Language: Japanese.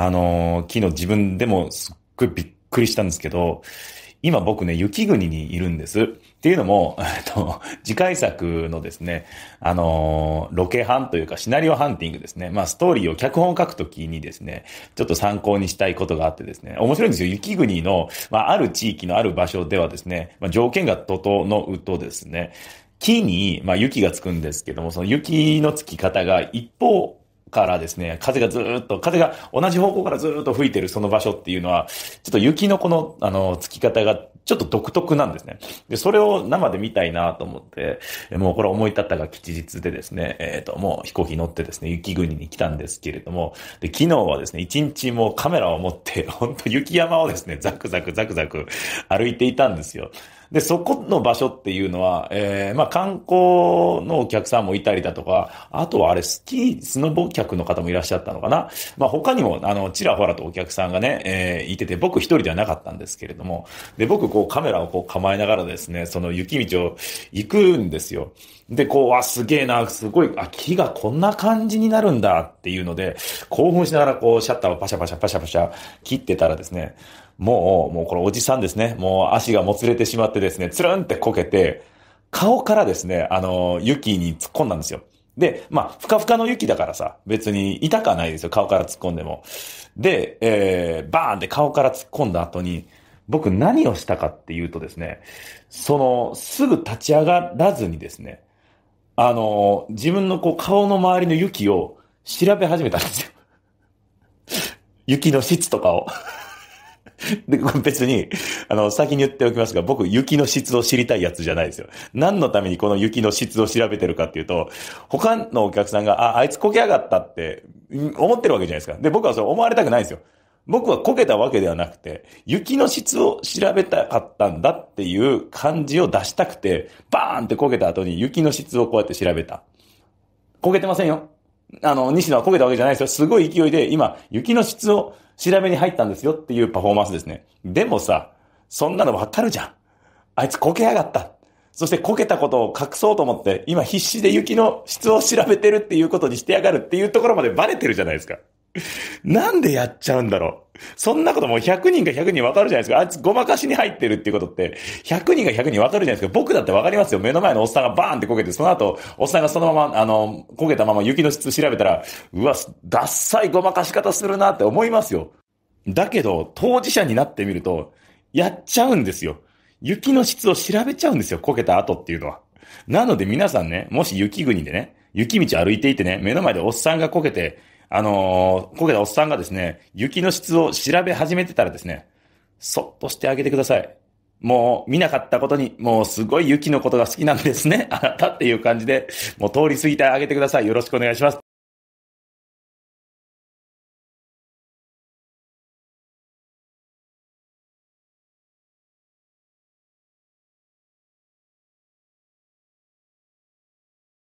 あのー、昨日自分でもすっごいびっくりしたんですけど、今僕ね、雪国にいるんです。っていうのも、えっと、次回作のですね、あのー、ロケハンというかシナリオハンティングですね。まあ、ストーリーを脚本を書くときにですね、ちょっと参考にしたいことがあってですね、面白いんですよ。雪国の、まあ、ある地域のある場所ではですね、まあ、条件が整うとですね、木に、まあ、雪がつくんですけども、その雪のつき方が一方からですね、風がずっと、風が同じ方向からずっと吹いてるその場所っていうのは、ちょっと雪のこの、あの、つき方がちょっと独特なんですね。で、それを生で見たいなと思って、もうこれ思い立ったが吉日でですね、えっ、ー、と、もう飛行機乗ってですね、雪国に来たんですけれども、で、昨日はですね、一日もカメラを持って、本当雪山をですね、ザクザクザクザク歩いていたんですよ。で、そこの場所っていうのは、えー、まあ観光のお客さんもいたりだとか、あとはあれ、スキー、スノボ客の方もいらっしゃったのかな。まあ他にも、あの、ちらほらとお客さんがね、えー、いてて、僕一人ではなかったんですけれども、で、僕こうカメラをこう構えながらですね、その雪道を行くんですよ。で、こう、あ、すげえな、すごい、あ、木がこんな感じになるんだっていうので、興奮しながらこう、シャッターをパシャパシャパシャパシャ切ってたらですね、もう、もうこのおじさんですね、もう足がもつれてしまってですね、つるんってこけて、顔からですね、あの、雪に突っ込んだんですよ。で、まあ、ふかふかの雪だからさ、別に痛くはないですよ、顔から突っ込んでも。で、えー、バーンって顔から突っ込んだ後に、僕何をしたかっていうとですね、その、すぐ立ち上がらずにですね、あの、自分のこう顔の周りの雪を調べ始めたんですよ。雪の質とかをで、別に、あの、先に言っておきますが、僕、雪の質を知りたいやつじゃないですよ。何のためにこの雪の質を調べてるかっていうと、他のお客さんが、あ、あいつこけやがったって、思ってるわけじゃないですか。で、僕はそう思われたくないんですよ。僕はこけたわけではなくて、雪の質を調べたかったんだっていう感じを出したくて、バーンってこけた後に雪の質をこうやって調べた。こけてませんよ。あの、西野はこけたわけじゃないですよ。すごい勢いで、今、雪の質を調べに入ったんですよっていうパフォーマンスですね。でもさ、そんなのわかるじゃん。あいつこけやがった。そしてこけたことを隠そうと思って、今必死で雪の質を調べてるっていうことにしてやがるっていうところまでバレてるじゃないですか。なんでやっちゃうんだろう。そんなこともう100人が100人わかるじゃないですか。あいつごまかしに入ってるっていうことって、100人が100人わかるじゃないですか。僕だってわかりますよ。目の前のおっさんがバーンってこけて、その後、おっさんがそのまま、あの、こけたまま雪の質調べたら、うわ、ダッサいごまかし方するなって思いますよ。だけど、当事者になってみると、やっちゃうんですよ。雪の質を調べちゃうんですよ。こけた後っていうのは。なので皆さんね、もし雪国でね、雪道歩いていてね、目の前でおっさんがこけて、あのー、焦げたおっさんがですね、雪の質を調べ始めてたらですね、そっとしてあげてください。もう見なかったことに、もうすごい雪のことが好きなんですね。あなたっていう感じで、もう通り過ぎてあげてください。よろしくお願いします。